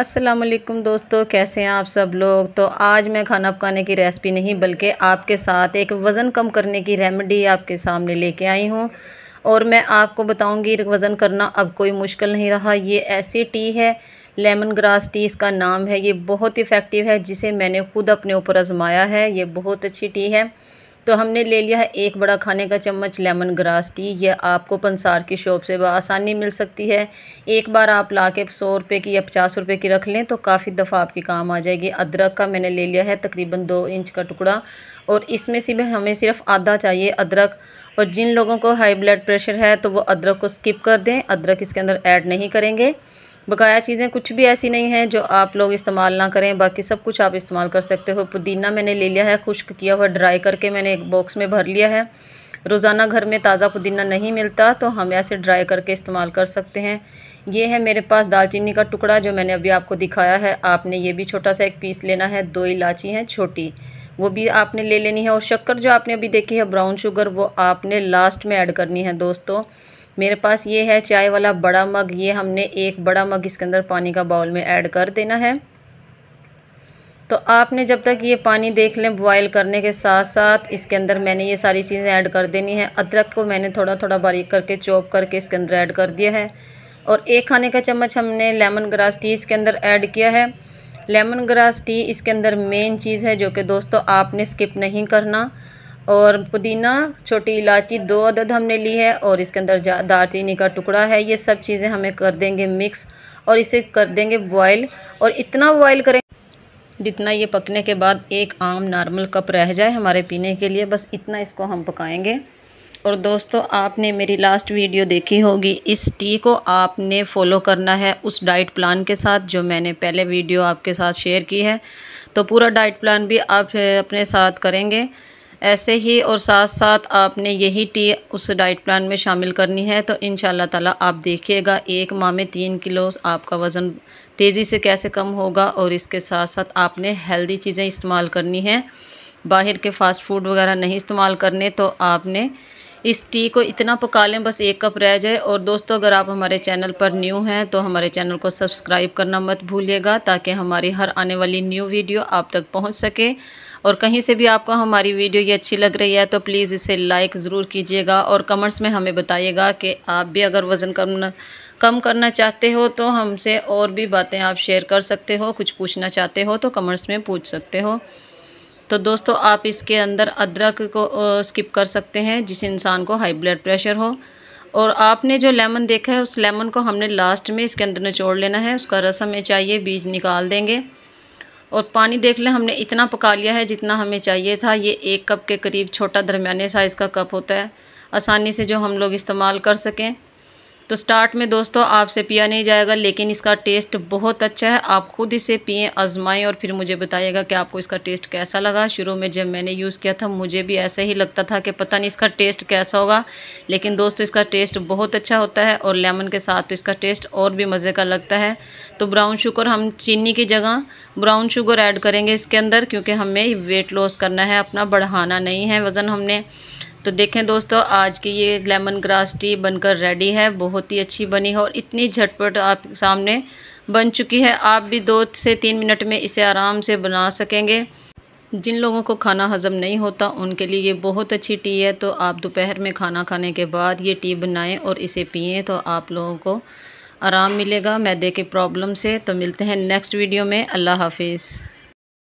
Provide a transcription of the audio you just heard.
असलम दोस्तों कैसे हैं आप सब लोग तो आज मैं खाना पकाने की रेसिपी नहीं बल्कि आपके साथ एक वज़न कम करने की रेमेडी आपके सामने लेके आई हूँ और मैं आपको बताऊँगी वज़न करना अब कोई मुश्किल नहीं रहा ये ऐसी टी है लेमन ग्रास टी इसका नाम है ये बहुत इफ़ेक्टिव है जिसे मैंने खुद अपने ऊपर आजमाया है ये बहुत अच्छी टी है तो हमने ले लिया है एक बड़ा खाने का चम्मच लेमन ग्रास टी यह आपको पंसार की शॉप से आसानी मिल सकती है एक बार आप ला के सौ रुपये की या पचास रुपये की रख लें तो काफ़ी दफ़ा आपके काम आ जाएगी अदरक का मैंने ले लिया है तकरीबन दो इंच का टुकड़ा और इसमें से भी हमें सिर्फ आधा चाहिए अदरक और जिन लोगों को हाई ब्लड प्रेशर है तो वो अदरक को स्किप कर दें अदरक इसके अंदर ऐड नहीं करेंगे बकाया चीज़ें कुछ भी ऐसी नहीं हैं जो आप लोग इस्तेमाल ना करें बाकी सब कुछ आप इस्तेमाल कर सकते हो पुदीना मैंने ले लिया है खुश्क किया हुआ ड्राई करके मैंने एक बॉक्स में भर लिया है रोज़ाना घर में ताज़ा पुदीना नहीं मिलता तो हम ऐसे ड्राई करके इस्तेमाल कर सकते हैं ये है मेरे पास दालचीनी का टुकड़ा जो मैंने अभी आपको दिखाया है आपने ये भी छोटा सा एक पीस लेना है दो इलाची हैं छोटी वो भी आपने ले लेनी है और शक्कर जो आपने अभी देखी है ब्राउन शुगर वो आपने लास्ट में ऐड करनी है दोस्तों मेरे पास ये है चाय वाला बड़ा मग ये हमने एक बड़ा मग इसके अंदर पानी का बाउल में ऐड कर देना है तो आपने जब तक ये पानी देख लें बॉयल करने के साथ साथ इसके अंदर मैंने ये सारी चीज़ें ऐड कर देनी है अदरक को मैंने थोड़ा थोड़ा बारीक करके चॉप करके इसके अंदर ऐड कर दिया है और एक खाने का चम्मच हमने लेमन ग्रास टी इसके अंदर ऐड किया है लेमन ग्रास टी इसके अंदर मेन चीज़ है जो कि दोस्तों आपने स्किप नहीं करना और पुदीना छोटी इलायची दो अदद हमने ली है और इसके अंदर दालचीनी का टुकड़ा है ये सब चीज़ें हमें कर देंगे मिक्स और इसे कर देंगे बॉयल और इतना बॉयल करें जितना ये पकने के बाद एक आम नॉर्मल कप रह जाए हमारे पीने के लिए बस इतना इसको हम पकाएंगे और दोस्तों आपने मेरी लास्ट वीडियो देखी होगी इस टी को आपने फॉलो करना है उस डाइट प्लान के साथ जो मैंने पहले वीडियो आपके साथ शेयर की है तो पूरा डाइट प्लान भी आप अपने साथ करेंगे ऐसे ही और साथ साथ आपने यही टी उस डाइट प्लान में शामिल करनी है तो इन ताला आप देखिएगा एक माह में तीन किलो आपका वज़न तेज़ी से कैसे कम होगा और इसके साथ साथ आपने हेल्दी चीज़ें इस्तेमाल करनी है बाहर के फ़ास्ट फूड वगैरह नहीं इस्तेमाल करने तो आपने इस टी को इतना पका लें बस एक कप रह जाए और दोस्तों अगर आप हमारे चैनल पर न्यू हैं तो हमारे चैनल को सब्सक्राइब करना मत भूलिएगा ताकि हमारी हर आने वाली न्यू वीडियो आप तक पहुंच सके और कहीं से भी आपको हमारी वीडियो ये अच्छी लग रही है तो प्लीज़ इसे लाइक ज़रूर कीजिएगा और कमेंट्स में हमें बताइएगा कि आप भी अगर वज़न कम कम करना चाहते हो तो हमसे और भी बातें आप शेयर कर सकते हो कुछ पूछना चाहते हो तो कमेंट्स में पूछ सकते हो तो दोस्तों आप इसके अंदर अदरक को स्किप कर सकते हैं जिस इंसान को हाई ब्लड प्रेशर हो और आपने जो लेमन देखा है उस लेमन को हमने लास्ट में इसके अंदर निचोड़ लेना है उसका रस हमें चाहिए बीज निकाल देंगे और पानी देख लें हमने इतना पका लिया है जितना हमें चाहिए था ये एक कप के करीब छोटा दरमिया साइज़ का कप होता है आसानी से जो हम लोग इस्तेमाल कर सकें तो स्टार्ट में दोस्तों आपसे पिया नहीं जाएगा लेकिन इसका टेस्ट बहुत अच्छा है आप खुद इसे पिए आजमाएं और फिर मुझे बताइएगा कि आपको इसका टेस्ट कैसा लगा शुरू में जब मैंने यूज़ किया था मुझे भी ऐसा ही लगता था कि पता नहीं इसका टेस्ट कैसा होगा लेकिन दोस्तों इसका टेस्ट बहुत अच्छा होता है और लेमन के साथ तो इसका टेस्ट और भी मज़े का लगता है तो ब्राउन शुगर हम चीनी की जगह ब्राउन शुगर ऐड करेंगे इसके अंदर क्योंकि हमें वेट लॉस करना है अपना बढ़ाना नहीं है वज़न हमने तो देखें दोस्तों आज की ये लेमन ग्रास टी बनकर रेडी है बहुत ही अच्छी बनी है और इतनी झटपट आप सामने बन चुकी है आप भी दो से तीन मिनट में इसे आराम से बना सकेंगे जिन लोगों को खाना हज़म नहीं होता उनके लिए ये बहुत अच्छी टी है तो आप दोपहर में खाना खाने के बाद ये टी बनाएं और इसे पिएं तो आप लोगों को आराम मिलेगा मैदे के प्रॉब्लम से तो मिलते हैं नेक्स्ट वीडियो में अल्लाह हाफिज़